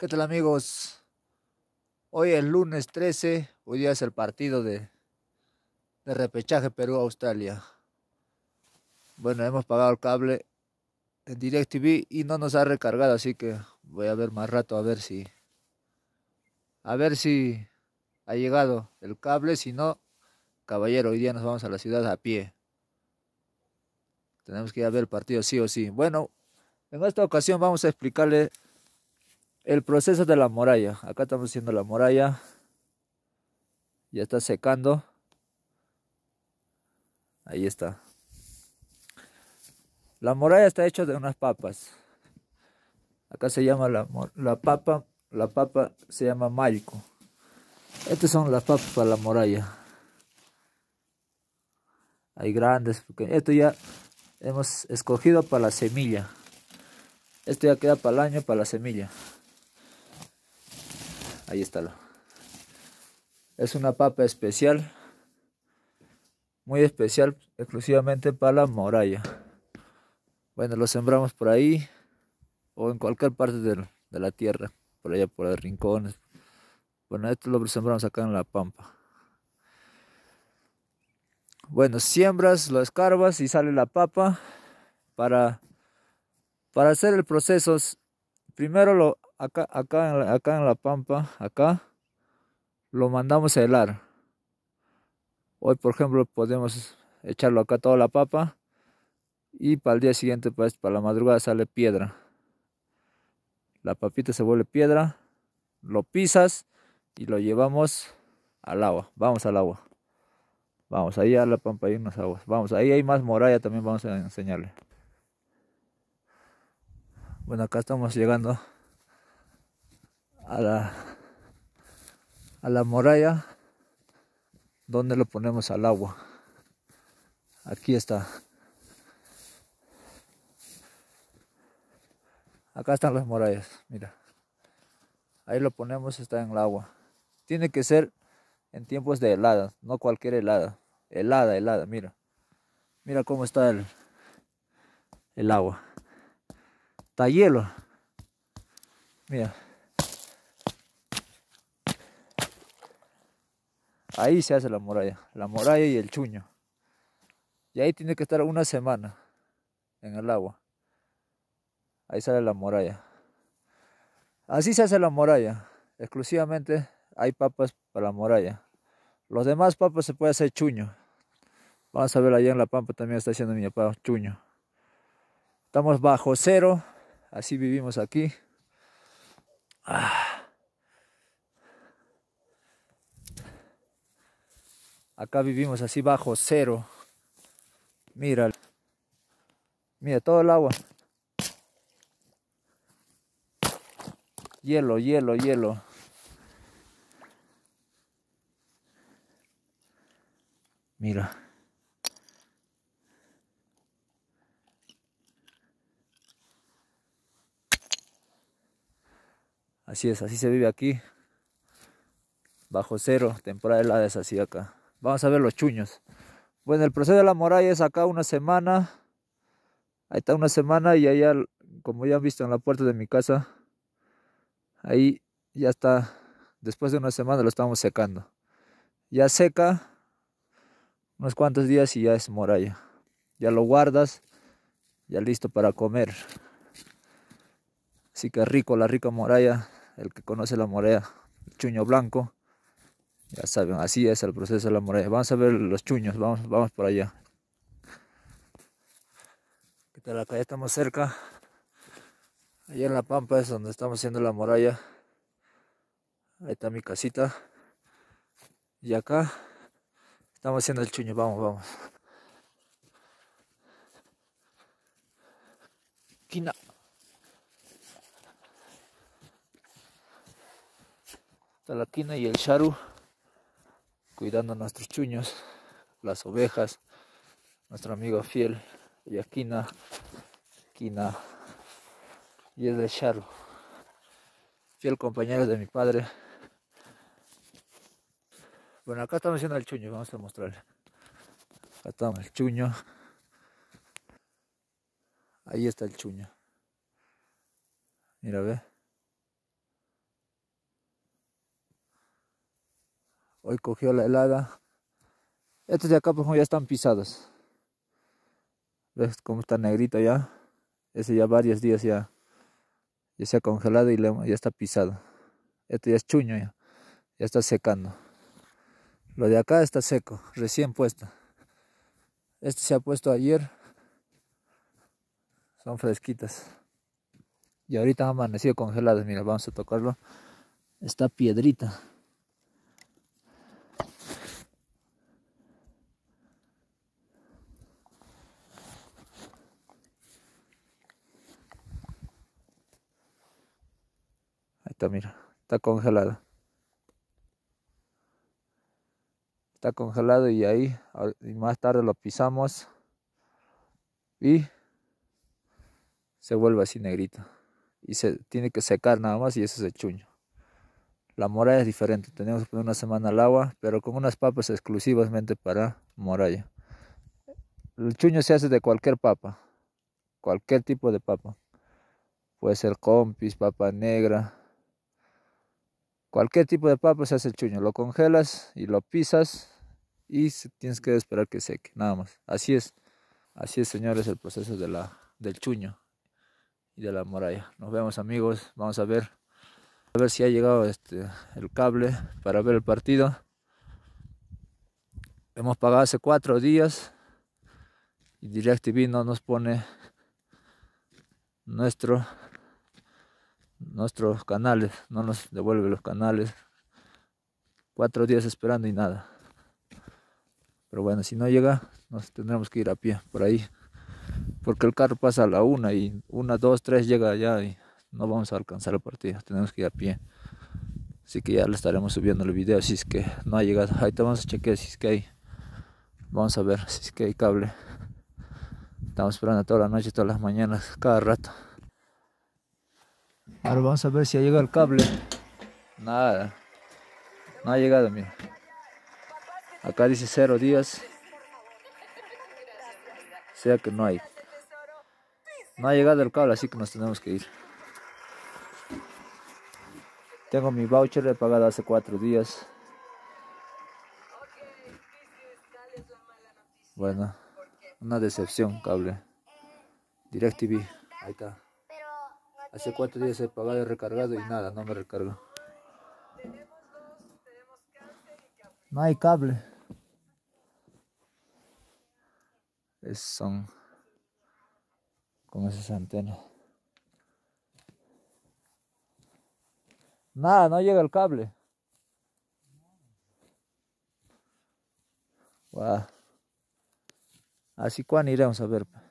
¿Qué tal amigos? Hoy es lunes 13, hoy día es el partido de, de repechaje Perú-Australia. Bueno, hemos pagado el cable en DirecTV y no nos ha recargado, así que voy a ver más rato a ver si... A ver si ha llegado el cable, si no, caballero, hoy día nos vamos a la ciudad a pie. Tenemos que ir a ver el partido sí o sí. Bueno, en esta ocasión vamos a explicarle el proceso de la muralla. Acá estamos haciendo la muralla. Ya está secando. Ahí está. La muralla está hecha de unas papas. Acá se llama la, la papa. La papa se llama malco. Estas son las papas para la muralla. Hay grandes. Esto ya hemos escogido para la semilla. Esto ya queda para el año para la semilla. Ahí está. Es una papa especial, muy especial exclusivamente para la moralla. Bueno, lo sembramos por ahí o en cualquier parte de, la tierra, por allá por los rincones. Bueno, esto lo sembramos acá en la pampa. Bueno, siembras, lo escarbas y sale la papa para, para hacer el proceso. Primero lo acá, acá, en la, Pampa, acá, lo mandamos a helar. Hoy, por ejemplo, podemos echarlo acá toda la papa y para el día siguiente, pues, para la madrugada sale piedra. La papita se vuelve piedra, lo pisas y lo llevamos al agua. Vamos al agua. Vamos, ahí a la pampa hay unas aguas. Vamos, ahí hay más moralla, también vamos a enseñarle. Bueno, acá estamos llegando a la, a la muralla donde lo ponemos al agua. Aquí está. Acá están las murallas, mira. Ahí lo ponemos, está en el agua. Tiene que ser en tiempos de helada, no cualquier helada. Helada, helada, mira. Mira cómo está el, el agua. Está hielo. Mira. Ahí se hace la muralla, la muralla y el chuño. Y ahí tiene que estar una semana en el agua. Ahí sale la muralla. Así se hace la muralla. Exclusivamente hay papas para la muralla. Los demás papas se puede hacer chuño. Vamos a ver allá en la pampa también está haciendo mi papá chuño. Estamos bajo cero. Así vivimos aquí. Ah. Acá vivimos así bajo cero. Mira. Mira todo el agua. Hielo, hielo, hielo. Mira. Así es, así se vive aquí. Bajo cero, temporada helada es así acá. Vamos a ver los chuños. Bueno, el proceso de la moralla es acá una semana. Ahí está una semana y allá, como ya han visto en la puerta de mi casa, ahí ya está. Después de una semana lo estamos secando. Ya seca unos cuantos días y ya es moralla. Ya lo guardas, ya listo para comer. Así que rico la rica moralla, el que conoce la moralla, el chuño blanco. Ya saben, así es el proceso de la muralla. Vamos a ver los chuños, vamos, vamos por allá. ¿Qué tal acá? Ya estamos cerca. Allá en la pampa es donde estamos haciendo la muralla. Ahí está mi casita. Y acá estamos haciendo el chuño, vamos, vamos. Quina. Está la quina y el charu cuidando a nuestros chuños, las ovejas, nuestro amigo fiel, Yaquina, Quina, y es de Charo, fiel compañero de mi padre. Bueno, acá estamos haciendo el chuño, vamos a mostrarle. Acá estamos el chuño. Ahí está el chuño. Mira, ve. Hoy cogió la helada. Estos de acá, por pues, ya están pisados. ¿Ves cómo está negrito ya? Ese ya varios días ya, ya se ha congelado y ya está pisado. Esto ya es chuño ya. Ya está secando. Lo de acá está seco, recién puesto. Este se ha puesto ayer. Son fresquitas. Y ahorita ha amanecido congeladas. Mira, vamos a tocarlo. Está piedrita. mira. Está congelada. Está congelado y ahí y más tarde lo pisamos y se vuelve así negrito. Y se tiene que secar nada más y eso es el chuño. La moralla es diferente, tenemos que poner una semana al agua, pero con unas papas exclusivamente para moralla. El chuño se hace de cualquier papa, cualquier tipo de papa. Puede ser compis, papa negra, Cualquier tipo de papa se hace el chuño, lo congelas y lo pisas y tienes que esperar que seque, nada más. Así es, así es señores el proceso de la, del chuño y de la muralla. Nos vemos amigos, vamos a ver, a ver si ha llegado este, el cable para ver el partido. Hemos pagado hace cuatro días y DirecTV no nos pone nuestro nuestros canales, no nos devuelve los canales. Cuatro días esperando y nada. Pero bueno, si no llega, nos tendremos que ir a pie por ahí. Porque el carro pasa a la una y una, dos, tres llega allá y no vamos a alcanzar el partido. Tenemos que ir a pie. Así que ya le estaremos subiendo el video si es que no ha llegado. Ahí te vamos a chequear si es que hay. Vamos a ver si es que hay cable. Estamos esperando toda la noche, todas las mañanas, cada rato. Ahora vamos a ver si ha llegado el cable. Nada. No ha llegado, mira. Acá dice cero días. O sea que no hay. No ha llegado el cable, así que nos tenemos que ir. Tengo mi voucher, he pagado hace cuatro días. Bueno, una decepción, cable. DirecTV, ahí está. Hace cuatro días el pagado recargado y nada, no me recargo. No hay cable. Es son con esas antenas. Nada, no llega el cable. Wow. Así cuándo iremos a ver.